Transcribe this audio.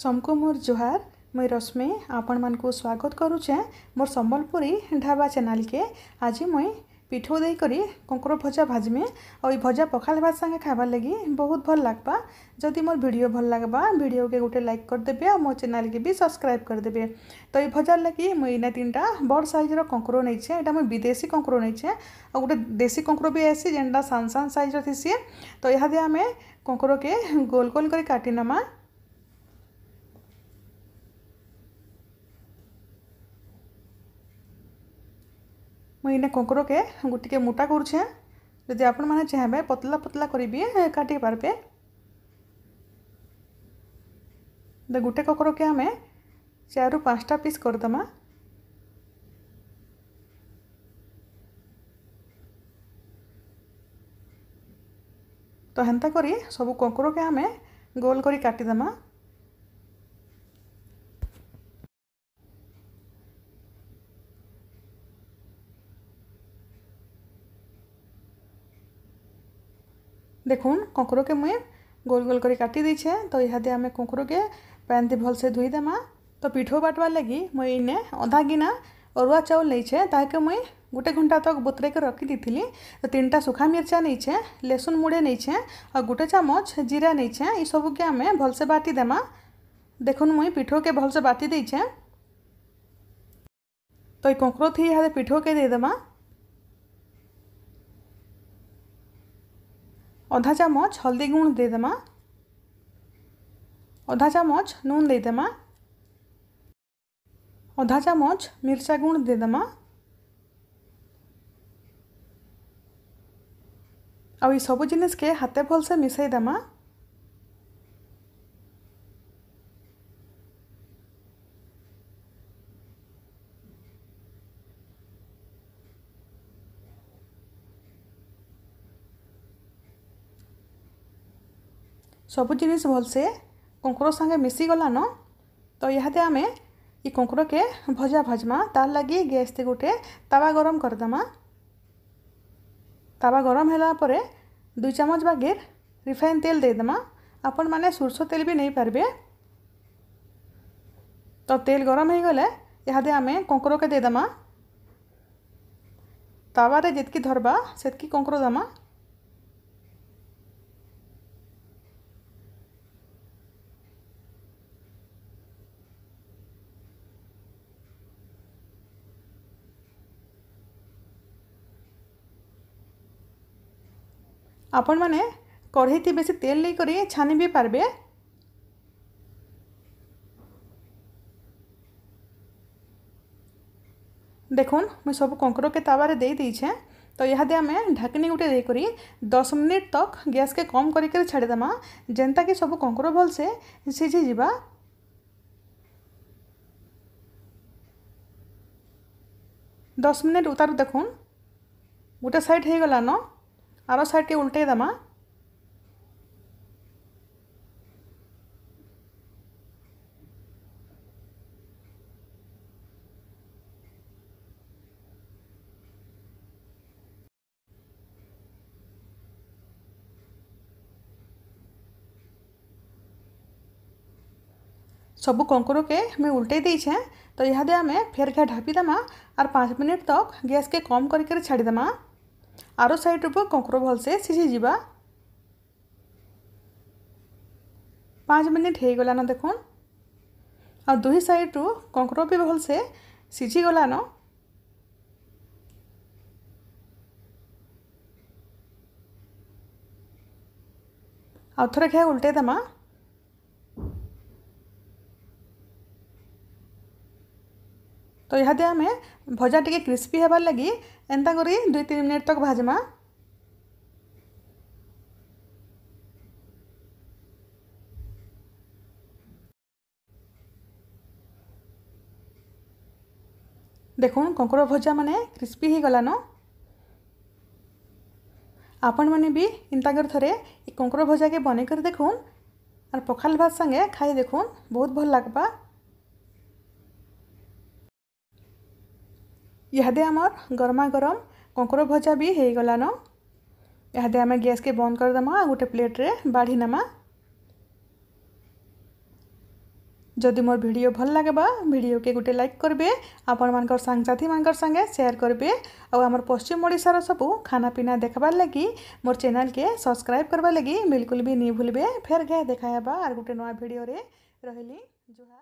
ସମକୁ ମୋର ଜୁହାର ମୁଇଁ ରଶ୍ମି ଆପଣମାନଙ୍କୁ ସ୍ୱାଗତ କରୁଛେଁ ମୋର ସମ୍ବଲପୁରୀ ଢାବା ଚ୍ୟାନେଲ୍କେ ଆଜି ମୁଇଁ ପିଠଉ ଦେଇକରି କଙ୍କର ଭଜା ଭାଜମି ଆଉ ଏଇ ଭଜା ପଖାଲ ଭାତ ସାଙ୍ଗେ ଖାଇବାର୍ ଲାଗି ବହୁତ ଭଲ ଲାଗ୍ବା ଯଦି ମୋର ଭିଡ଼ିଓ ଭଲ ଲାଗ୍ବା ଭିଡ଼ିଓକେ ଗୋଟେ ଲାଇକ୍ କରିଦେବେ ଆଉ ମୋ ଚ୍ୟାନେଲ୍କେ ବି ସବସ୍କ୍ରାଇବ୍ କରିଦେବେ ତ ଏଇ ଭଜାର୍ ଲାଗି ମୁଇଁ ଇନେ ତିନିଟା ବଡ଼ ସାଇଜ୍ର କଙ୍କର ନେଇଛେ ଏଇଟା ମୁଇଁ ବିଦେଶୀ କଙ୍କର ନେଇଛେ ଆଉ ଗୋଟେ ଦେଶୀ କଙ୍କର ବି ଆସି ଯେନ୍ଟା ସାନ୍ ସାନ୍ ସାଇଜ୍ର ଥିସି ତ ଇହାଦେ ଆମେ କଙ୍କରକେ ଗୋଲ ଗୋଲ କରି କାଟିନେମା ମୁଇଁ ଇନେ କଙ୍କଡ଼କେ ଟିକେ ମୋଟା କରୁଛେଁ ଯଦି ଆପଣମାନେ ଚାହିଁବେ ପତଲା ପତଲା କରିବି କାଟି ପାରବେ ତ ଗୋଟେ କଙ୍କଡ଼କେ ଆମେ ଚାରିରୁ ପାଞ୍ଚଟା ପିସ୍ କରିଦେମା ତ ହେନ୍ତା କରି ସବୁ କଙ୍କଡ଼କେ ଆମେ ଗୋଲ କରି କାଟିଦେମା देख कंकुरु के मुई गोल गोल कर तो यहाँ आम कंकुरु के पैन दी भलसे धोईदेमा तो पिठो बाटवार लगी मुई इन्हें अधा गिना अरुआ चाउल नहींचे ताकि मुई गोटे घंटा तक बोतरे के रखी दी थी तो तीन टा सुखा मिर्चा नहींचे लेसुन मुड़े नहीं छे और गोटे चामच जीरा नहींचे ये सब के आम भलसे बाटी देमा देखुन मुई पिठो के भलसे बाटी तो दे तो ये कंकुरु थी यहाँ पिठो के देदेमा अधा चामच हल्दी गुण दे अधा चामच नून दे अधा चामच मिर्चा गुण दे आ सब जिनके हाथ भलसे मिसई देमा सब जिन भलसे कंकर सागे मिसीगलान तो यहाँ आम ये कंकर के भजा भजमा तार लगे गैस टे गोटे तावा गरम करदेमा तावा गरम है दु चमच बागे रिफाइन तेल देदेमा आपण मैंने सोर्स तेल भी नहीं पारे तो तेल गरम हो गले यहाँ आम कंकर के देदे तावे जितकी धरवा से कंकर दमा ଆପଣମାନେ କଢ଼େଇଟି ବେଶୀ ତେଲ ନେଇକରି ଛାନି ବି ପାରବେ দেখুন মুই সব কঙ্করকে তাওয়ারে দিয়ে দিয়েছে তো ইহাদে আমি ঢাকনি গোটে দিয়ে দশ মিনিট তক গ্যাসকে কম করিকি ছাড়িদেমা যেন্তাকি সব কঙ্কর ভলসে সিঝি যা দশ মিনিট উতারু দেখুন গোটে সাইড হয়ে গলান మరోసారికి ఉంటుందమ్మా सब कंकरों के मैं उल्टे दीचे तो यहाँ दे आम फेर घे दमा और पाँच मिनट तक तो गैस के कम करके छाड़ीदमा ଆର ସାଇଡ଼୍ରୁ କଙ୍କର ଭଲସେ ସିଝିଯିବା ପାଞ୍ଚ ମିନିଟ୍ ହେଇଗଲାନ ଦେଖୁନ୍ ଆଉ ଦୁଇ ସାଇଡ଼୍ରୁ କଙ୍କର ବି ଭଲସେ ସିଝିଗଲାନ ଆଉ ଥରେ ଖାଇ ଉଲ୍ଟେଇ ଦେମା तो यहाँ आम भजा टी क्रिस्पी होबार लगी एंता कर दुई तीन मिनिट तक भाजमा देख कंकड़ भजा मैंने क्रिस्पी ही गलान आपण मैंने भी इंता कर थे कंकड़ भजा के बनकर देख और पखाल भात सागे खाई देख बहुत भल लग्वा ଇହାଦେ ଆମର୍ ଗରମା ଗରମ କଙ୍କଡ଼ ଭଜା ବି ହେଇଗଲାନ ଇହାଦେ ଆମେ ଗ୍ୟାସ୍କେ ବନ୍ଦ କରିଦେମା ଆଉ ଗୋଟେ ପ୍ଲେଟ୍ରେ ବାଢ଼ି ନେମା ଯଦି ମୋର ଭିଡ଼ିଓ ଭଲ ଲାଗବା ଭିଡ଼ିଓକେ ଗୋଟେ ଲାଇକ୍ କରିବେ ଆପଣମାନଙ୍କର ସାଙ୍ଗସାଥିମାନଙ୍କର ସାଙ୍ଗେ ସେୟାର କରିବେ ଆଉ ଆମର ପଶ୍ଚିମ ଓଡ଼ିଶାର ସବୁ ଖାନାପିନା ଦେଖବାର୍ ଲାଗି ମୋର ଚ୍ୟାନେଲ୍କେ ସବସ୍କ୍ରାଇବ୍ କରବାର୍ ଲାଗି ବିଲକୁଲ ବି ନି ଭୁଲବେ ଫେର୍ ଘାଏ ଦେଖା ହେବା ଆର୍ ଗୋଟେ ନୂଆ ଭିଡ଼ିଓରେ ରହିଲି ଜୁହାର